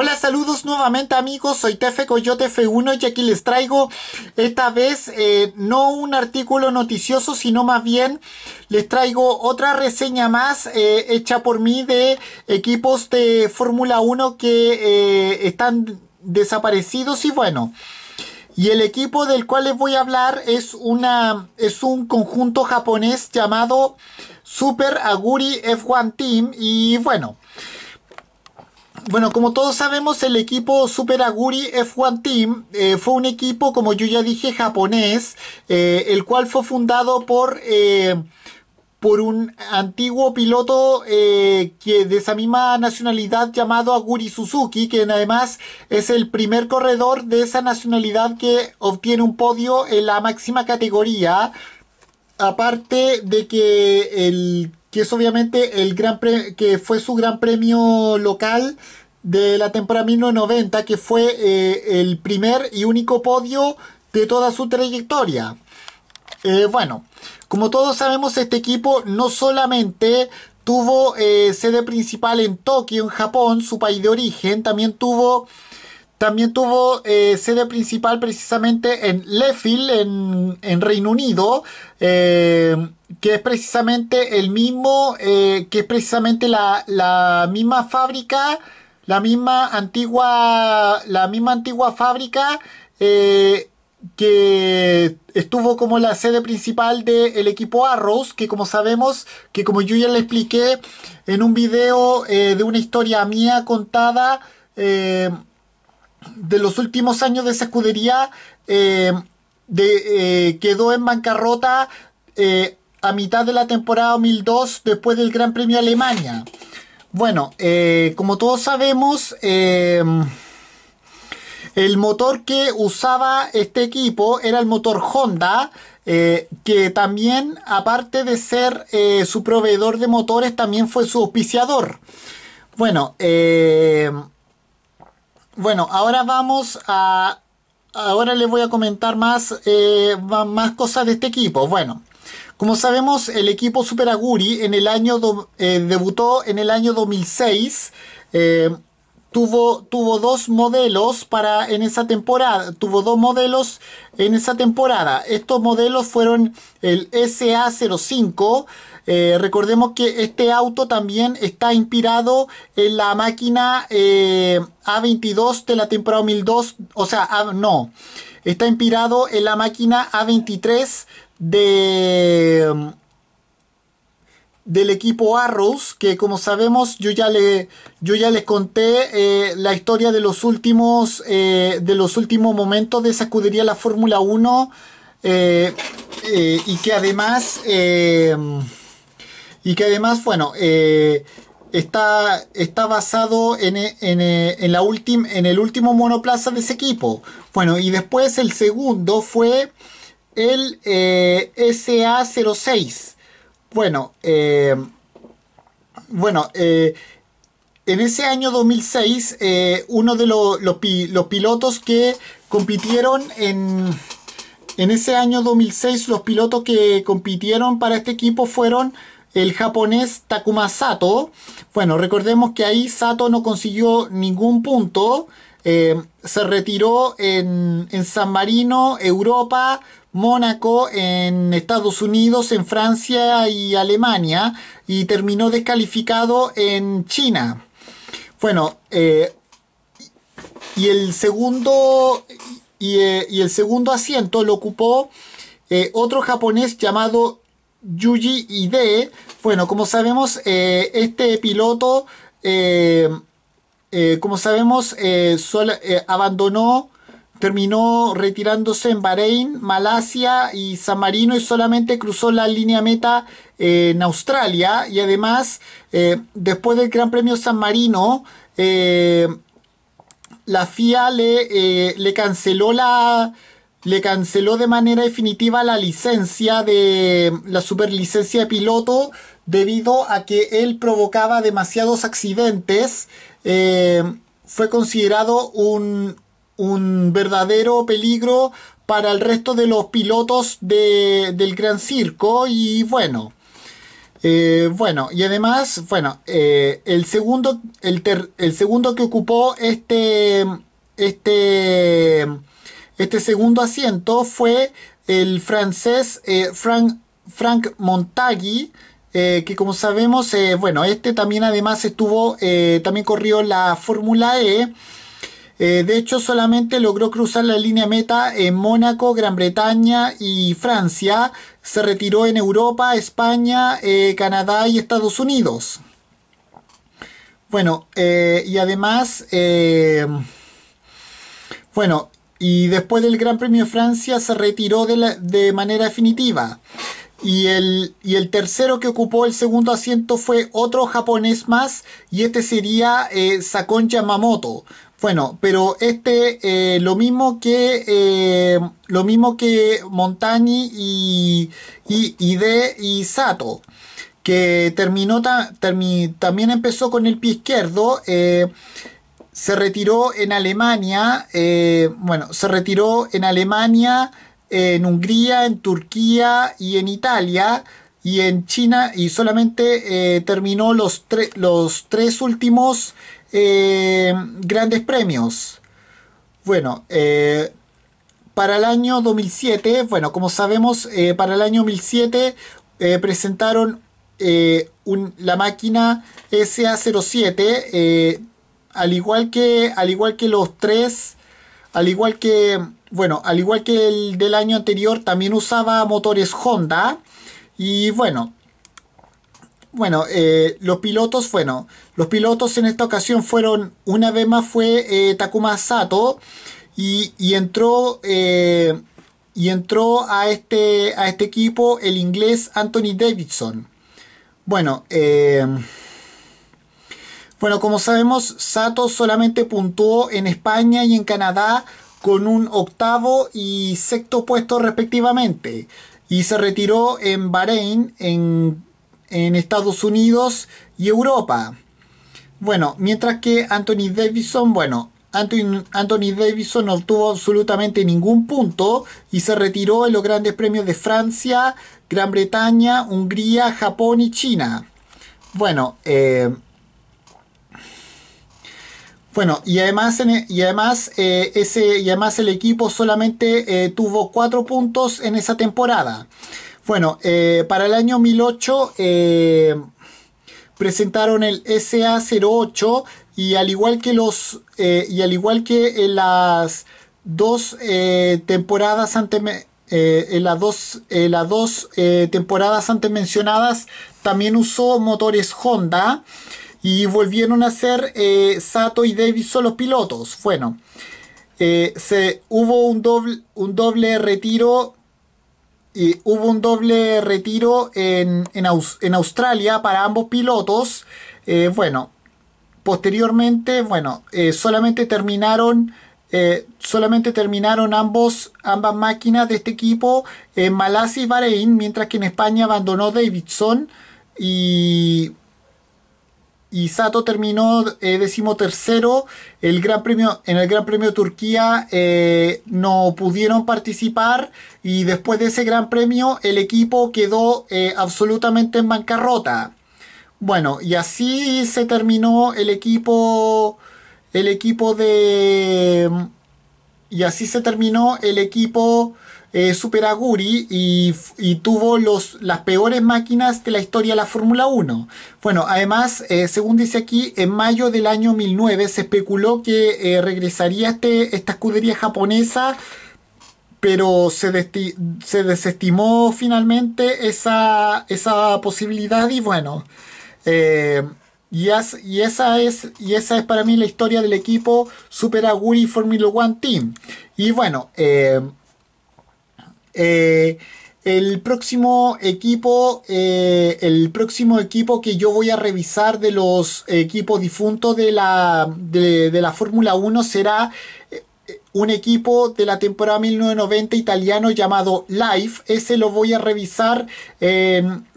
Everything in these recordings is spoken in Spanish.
Hola, saludos nuevamente amigos, soy Tefe Coyote F1 y aquí les traigo esta vez eh, no un artículo noticioso, sino más bien les traigo otra reseña más eh, hecha por mí de equipos de Fórmula 1 que eh, están desaparecidos y bueno. Y el equipo del cual les voy a hablar es, una, es un conjunto japonés llamado Super Aguri F1 Team y bueno. Bueno, como todos sabemos, el equipo Super Aguri F1 Team eh, fue un equipo, como yo ya dije, japonés, eh, el cual fue fundado por, eh, por un antiguo piloto que de esa misma nacionalidad llamado Aguri Suzuki, que además es el primer corredor de esa nacionalidad que obtiene un podio en la máxima categoría. Aparte de que el que es obviamente el gran que fue su gran premio local de la temporada 1990, que fue eh, el primer y único podio de toda su trayectoria. Eh, bueno, como todos sabemos, este equipo no solamente tuvo eh, sede principal en Tokio, en Japón, su país de origen, también tuvo, también tuvo sede principal precisamente en Leffield, en, en Reino Unido, que es precisamente el mismo, eh, que es precisamente la, la, misma fábrica, la misma antigua, la misma antigua fábrica eh, que estuvo como la sede principal del equipo Arrows, que como sabemos, que como yo ya le expliqué en un video eh, de una historia mía contada de los últimos años de esa escudería, de, quedó en bancarrota a mitad de la temporada 2002 después del Gran Premio Alemania. Bueno, eh, como todos sabemos, em, el motor que usaba este equipo era el motor Honda, eh, que también, aparte de ser eh, su proveedor de motores, también fue su auspiciador. Bueno, em, bueno, ahora vamos a... Ahora les voy a comentar más, más cosas de este equipo. Bueno, como sabemos, el equipo Super Aguri en el año eh, debutó en el año 2006. Eh, tuvo, tuvo dos modelos para en esa temporada. Tuvo dos modelos en esa temporada. Estos modelos fueron el SA05. Eh, recordemos que este auto también está inspirado en la máquina A22 de la temporada 2002, o sea, no, está inspirado en la máquina A23 de mm, del equipo Arrows, que como sabemos yo ya, le, yo ya les conté eh, la historia de los últimos, momentos eh, de los últimos momentos de la Fórmula 1 eh, y que además, em, y que además, bueno, está, está basado en, la en el último monoplaza de ese equipo. Bueno, y después el segundo fue el eh, SA06. Bueno, eh, bueno eh, en ese año 2006, uno de los, pilotos que compitieron en... En ese año 2006 los pilotos que compitieron para este equipo fueron el japonés Takuma Sato. Bueno, recordemos que ahí Sato no consiguió ningún punto se retiró en, en San Marino, Europa, Mónaco, en Estados Unidos, en Francia y Alemania, y terminó descalificado en China. Bueno, eh, y el segundo eh, y, el segundo asiento lo ocupó eh, otro japonés llamado Yuji Ide. Bueno, como sabemos, este piloto eh, como sabemos, eh, eh, abandonó, terminó retirándose en Bahrein, Malasia y San Marino y solamente cruzó la línea meta en Australia. Y además, después del Gran Premio San Marino, la FIA le, canceló la le canceló de manera definitiva la licencia de la superlicencia de piloto debido a que él provocaba demasiados accidentes eh, fue considerado un, verdadero peligro para el resto de los pilotos del Gran Circo y bueno. Eh, bueno, y además, bueno, eh, el, segundo, el, segundo que ocupó este, este, este segundo asiento fue el francés eh, Frank, Frank Montagui, eh, que como sabemos, eh, bueno, este también además estuvo, eh, también corrió la Fórmula E. de hecho, solamente logró cruzar la línea meta en Mónaco, Gran Bretaña y Francia. Se retiró en Europa, España, Canadá y Estados Unidos. Bueno, y además, bueno, y después del Gran Premio de Francia se retiró de, de manera definitiva. Y el, tercero que ocupó el segundo asiento fue otro japonés más, y este sería eh, Sakon Yamamoto. Bueno, pero este, eh, lo mismo que, eh, lo mismo que Montani y, y, de, y Sato, que terminó también empezó con el pie izquierdo, se retiró en Alemania, bueno, se retiró en Alemania, en Hungría, en Turquía y en Italia y en China y solamente eh, terminó los, los, tres últimos eh, grandes premios. Bueno, eh, para el año 2007, bueno, como sabemos, para el año 2007 presentaron la máquina SA07, al, igual que, al igual que los tres al igual que, bueno, al igual que el del año anterior, también usaba motores Honda. Y bueno, bueno, eh, los pilotos, bueno, los pilotos en esta ocasión fueron, una vez más fue eh, Takuma Sato y, entró, eh, y entró a, este, a este equipo el inglés Anthony Davidson. Bueno, eh, bueno, como sabemos, Sato solamente puntuó en España y en Canadá con un octavo y sexto puesto respectivamente. Y se retiró en Bahrein, en, Estados Unidos y Europa. Bueno, mientras que Anthony Davidson, bueno, Anthony, Anthony Davidson no obtuvo absolutamente ningún punto y se retiró en los grandes premios de Francia, Gran Bretaña, Hungría, Japón y China. Bueno, eh, bueno, y además, e, y además, eh, ese, además el equipo solamente eh, tuvo cuatro puntos en esa temporada. Bueno, eh, para el año 2008 presentaron el SA08 y al igual que los y al igual que en las dos temporadas antes las dos, las dos temporadas antes mencionadas también usó motores Honda. Y volvieron a ser eh, Sato y Davidson los pilotos. Bueno, eh, se, hubo un doble, un doble retiro. y hubo un doble retiro en, en, Australia para ambos pilotos. Eh, bueno, posteriormente, bueno, solamente terminaron. solamente terminaron ambos, ambas máquinas de este equipo en Malasia y Bahrein, mientras que en España abandonó Davidson y y Sato terminó eh, decimotercero el gran premio, en el Gran Premio Turquía eh, no pudieron participar y después de ese Gran Premio el equipo quedó eh, absolutamente en bancarrota. Bueno, y así se terminó el equipo el equipo de y así se terminó el equipo eh, Super Aguri y, tuvo los, las peores máquinas de la historia de la Fórmula 1. Bueno, además, eh, según dice aquí, en mayo del año 2009 se especuló que eh, regresaría este, esta escudería japonesa, pero se, desestimó finalmente esa, posibilidad y bueno. Y, y, esa es, y esa es para mí la historia del equipo Super Aguri Formula 1 Team. Y bueno, eh, eh, el próximo equipo, eh, el próximo equipo que yo voy a revisar de los equipos difuntos de la, de, la Fórmula 1 será eh, un equipo de la temporada 1990 italiano llamado Life. Ese lo voy a revisar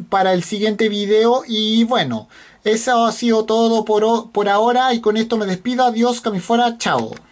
para el siguiente video. Y bueno, eso ha sido todo por, por ahora. Y con esto me despido. Adiós, fuera. Chao.